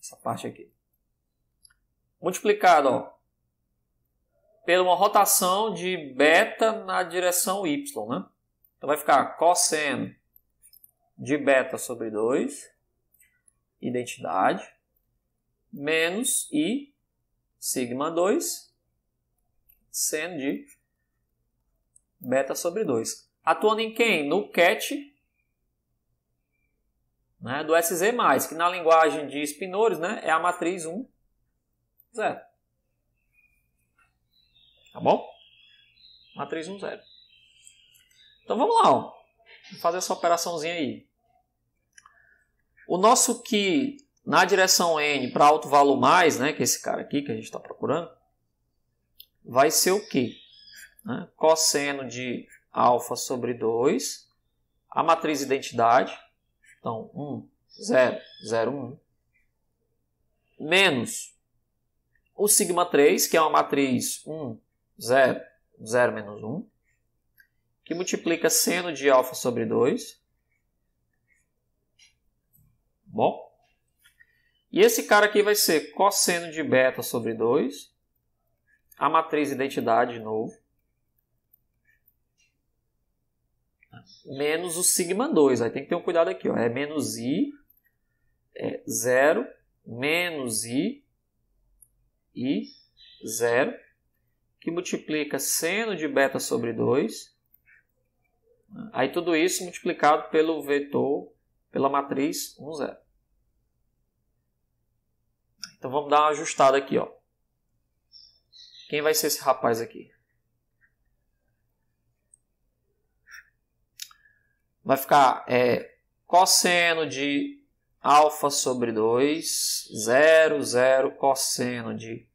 Essa parte aqui. Multiplicado, ó pela uma rotação de beta na direção y, né? Então vai ficar cosseno de beta sobre 2, identidade, menos i sigma 2, seno de beta sobre 2. Atuando em quem? No cat né, do SZ+, que na linguagem de Spinores né, é a matriz 1, 0. Tá bom? Matriz 1, 0. Então vamos lá, ó. fazer essa operaçãozinha aí. O nosso que na direção N para alto valor mais, né, que é esse cara aqui que a gente está procurando, vai ser o quê? Né? Cosseno de alfa sobre 2, a matriz identidade, então 1, 0, 0, 1, menos o sigma 3, que é uma matriz 1, 0, 0 menos 1, que multiplica seno de alfa sobre 2. Bom? E esse cara aqui vai ser cosseno de beta sobre 2, a matriz identidade de novo, menos o sigma 2. Aí tem que ter um cuidado aqui, ó. é menos i, é 0, menos i, i, 0, que multiplica seno de beta sobre 2. Aí tudo isso multiplicado pelo vetor, pela matriz 1, 0. Então vamos dar uma ajustada aqui. Ó. Quem vai ser esse rapaz aqui? Vai ficar é, cosseno de alfa sobre 2, 0, 0, cosseno de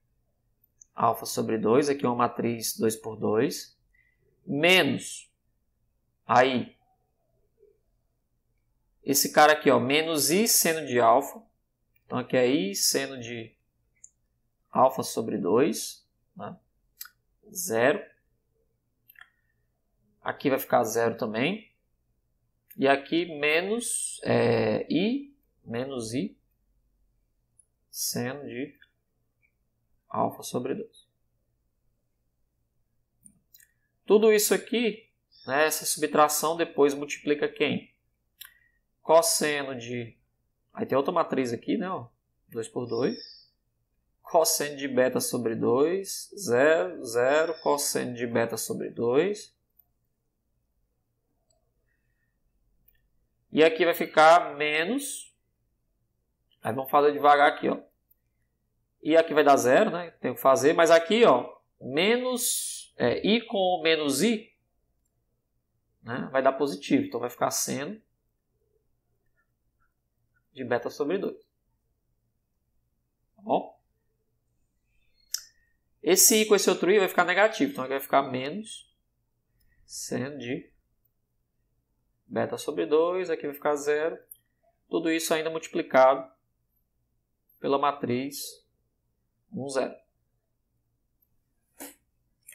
alfa sobre 2, aqui é uma matriz 2 por 2, menos, aí, esse cara aqui, ó, menos i seno de alfa, então aqui é i seno de alfa sobre 2, né? zero. Aqui vai ficar zero também. E aqui menos é, i, menos i, seno de alfa sobre 2. Tudo isso aqui, né, essa subtração depois multiplica quem? Cosseno de... Aí tem outra matriz aqui, né? 2 por 2. Cosseno de beta sobre 2, 0, 0. Cosseno de beta sobre 2. E aqui vai ficar menos... Aí vamos fazer devagar aqui, ó e aqui vai dar zero, né? Tenho que fazer, mas aqui, ó, menos é, i com menos i, né? Vai dar positivo, então vai ficar seno de beta sobre 2. Tá bom? Esse i com esse outro i vai ficar negativo, então aqui vai ficar menos seno de beta sobre 2, aqui vai ficar zero. Tudo isso ainda multiplicado pela matriz 1-0.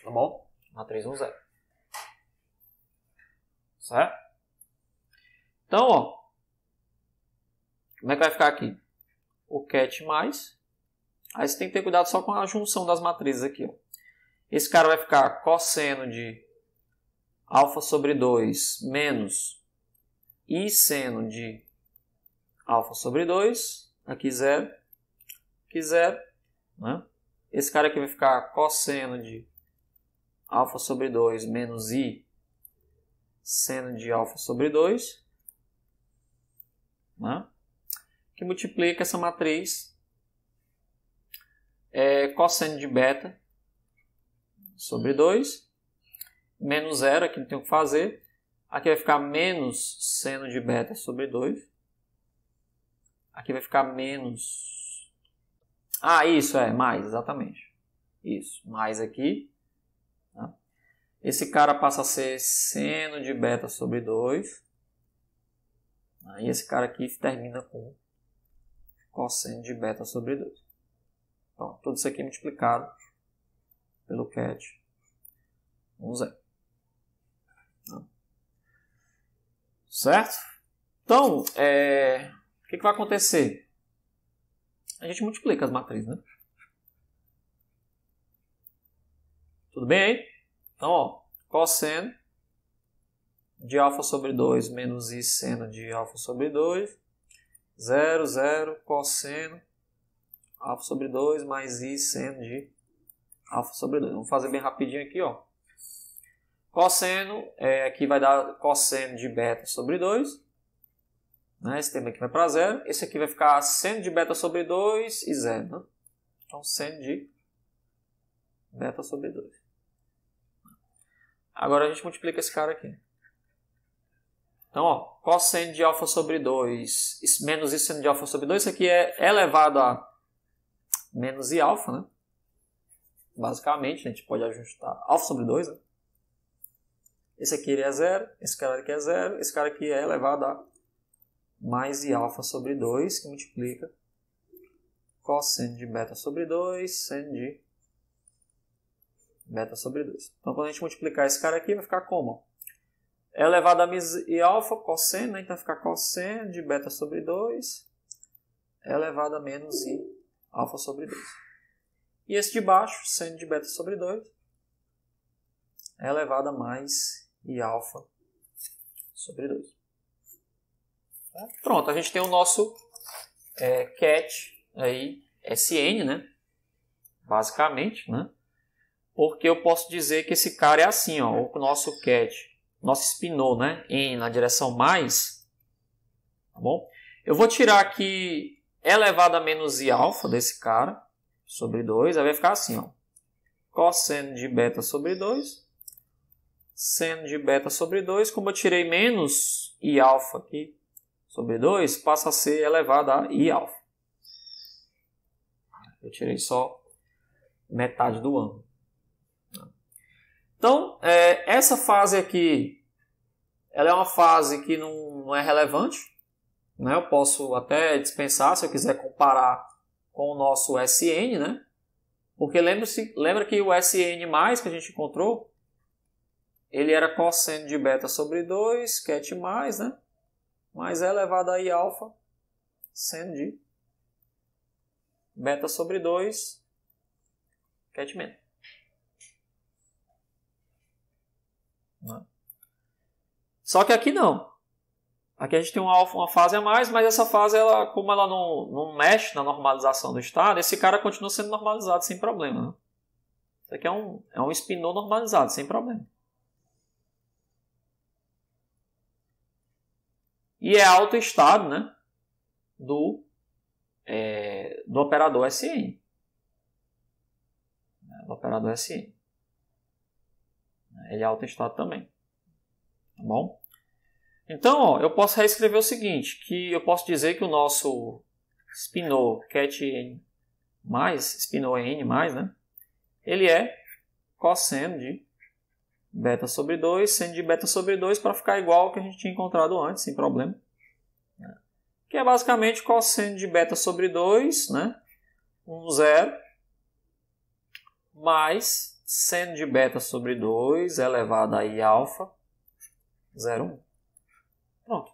Tá bom? 1x3, 1-0. Certo? Então, ó. Como é que vai ficar aqui? O cat mais. Aí você tem que ter cuidado só com a junção das matrizes aqui. Ó. Esse cara vai ficar cosseno de alfa sobre 2 menos e seno de alfa sobre 2. Aqui zero. Aqui zero. Né? Esse cara aqui vai ficar cosseno de alfa sobre 2 menos i seno de alfa sobre 2, né? que multiplica essa matriz é, cosseno de beta sobre 2, menos zero, aqui não tem o que fazer. Aqui vai ficar menos seno de beta sobre 2. Aqui vai ficar menos ah, isso é, mais, exatamente. Isso, mais aqui. Tá? Esse cara passa a ser seno de beta sobre 2. Aí esse cara aqui termina com cosseno de beta sobre 2. Então, tudo isso aqui é multiplicado pelo cat 1 zero. Tá? Certo? Então, é... o que, que vai acontecer? a gente multiplica as matrizes, né? Tudo bem? Hein? Então, ó, cosseno de alfa sobre 2 menos i seno de alfa sobre 2, 0, 0, cosseno alfa sobre 2 mais i seno de alfa sobre 2. Vamos fazer bem rapidinho aqui, ó. Cosseno, é, aqui vai dar cosseno de beta sobre 2, né? Esse termo aqui vai é para zero. Esse aqui vai ficar seno de beta sobre 2 e zero. Né? Então, seno de beta sobre 2. Agora a gente multiplica esse cara aqui. Então, ó, cosseno de alfa sobre 2 menos isso sen de alfa sobre 2, isso aqui é elevado a menos i alfa, né? Basicamente, a gente pode ajustar alfa sobre 2, né? Esse aqui é zero, esse cara aqui é zero, esse cara aqui é elevado a mais I alfa sobre 2, que multiplica cosseno de beta sobre 2, seno de beta sobre 2. Então, quando a gente multiplicar esse cara aqui, vai ficar como? É elevado a mis I alfa, cosseno, né? então vai ficar cosseno de beta sobre 2, elevado a menos I alfa sobre 2. E esse de baixo, seno de beta sobre 2, é elevado a mais I alfa sobre 2. Pronto, a gente tem o nosso é, cat aí, SN, né? Basicamente, né? Porque eu posso dizer que esse cara é assim, ó, o nosso cat, nosso spinô, né? N na direção mais, tá bom? Eu vou tirar aqui elevado a menos i alfa desse cara, sobre 2, aí vai ficar assim, ó. Cosseno de beta sobre 2, seno de beta sobre 2, como eu tirei menos i alfa aqui, sobre 2 passa a ser elevado a I alfa. Eu tirei só metade do ângulo. Então, é, essa fase aqui, ela é uma fase que não, não é relevante. Né? Eu posso até dispensar se eu quiser comparar com o nosso SN, né? Porque lembra, lembra que o SN+, que a gente encontrou, ele era cosseno de beta sobre 2, cat+, né? mais elevado a I alfa, sendo de beta sobre 2, Catman. Né? Só que aqui não. Aqui a gente tem um alfa, uma fase a mais, mas essa fase, ela, como ela não, não mexe na normalização do estado, esse cara continua sendo normalizado sem problema. Né? Isso aqui é um, é um spinor normalizado, sem problema. E é alto estado né, do, é, do operador SN. É, do operador SN. É, ele é alto estado também. Tá bom? Então, ó, eu posso reescrever o seguinte, que eu posso dizer que o nosso spinor cat n mais, spinor n mais, né? Ele é cosseno de beta sobre 2, sendo de beta sobre 2 para ficar igual ao que a gente tinha encontrado antes, sem problema. Que é basicamente cosseno de beta sobre 2, né? 1, 0, mais seno de beta sobre 2 elevado a i alfa, 0, 1. Pronto.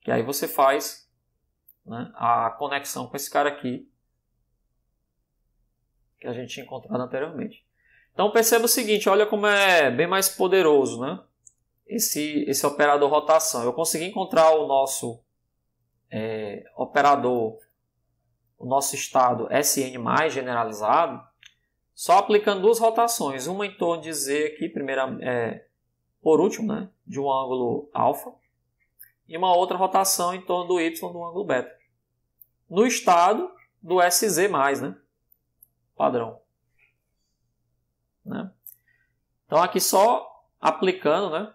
Que aí você faz né, a conexão com esse cara aqui que a gente tinha encontrado anteriormente. Então perceba o seguinte, olha como é bem mais poderoso, né? Esse, esse operador rotação. Eu consegui encontrar o nosso é, operador, o nosso estado SN mais generalizado, só aplicando duas rotações, uma em torno de z aqui, primeira, é, por último, né, de um ângulo alfa, e uma outra rotação em torno do y do ângulo beta. No estado do SZ+, né, padrão. Então aqui só aplicando, né?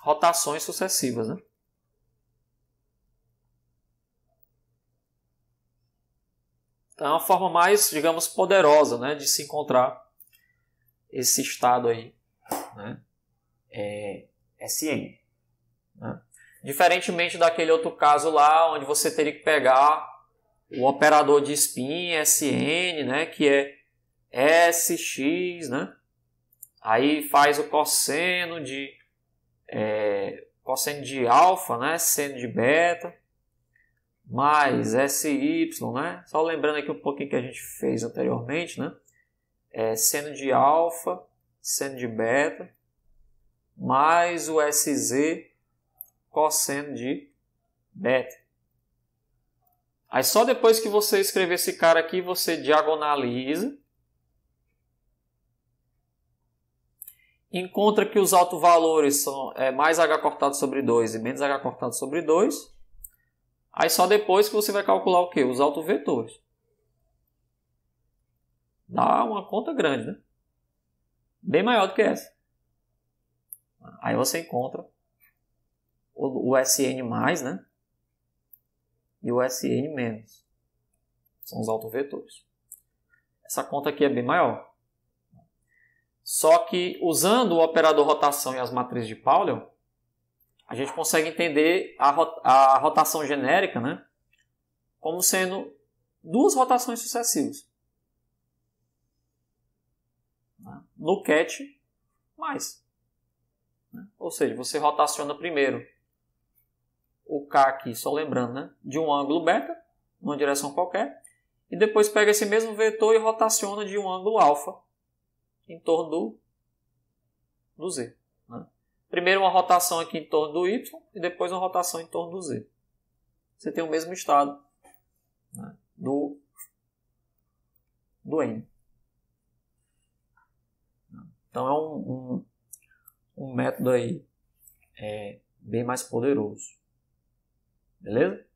Rotações sucessivas, né? Então é uma forma mais, digamos, poderosa, né, de se encontrar esse estado aí, né? É, Né? Diferentemente daquele outro caso lá, onde você teria que pegar o operador de spin, SN, né, que é SX, né? Aí faz o cosseno de é, cosseno de alfa, né? Seno de beta, mais SY, né? Só lembrando aqui um pouquinho que a gente fez anteriormente, né? É, seno de alfa, seno de beta, mais o SZ, cosseno de beta. Aí só depois que você escrever esse cara aqui, você diagonaliza encontra que os valores são é, mais h cortado sobre 2 e menos h cortado sobre 2. Aí só depois que você vai calcular o que? Os autovetores. Dá uma conta grande, né? Bem maior do que essa. Aí você encontra o, o SN+, né? E o SN-. São os autovetores. Essa conta aqui é bem maior. Só que usando o operador rotação e as matrizes de Pauli, a gente consegue entender a, a rotação genérica né, como sendo duas rotações sucessivas. Né? No cat, mais. Né? Ou seja, você rotaciona primeiro o K aqui, só lembrando, né, de um ângulo beta, numa direção qualquer, e depois pega esse mesmo vetor e rotaciona de um ângulo alfa em torno do, do Z. Né? Primeiro uma rotação aqui em torno do Y e depois uma rotação em torno do Z. Você tem o mesmo estado né, do, do N. Então é um, um, um método aí é, bem mais poderoso. Beleza?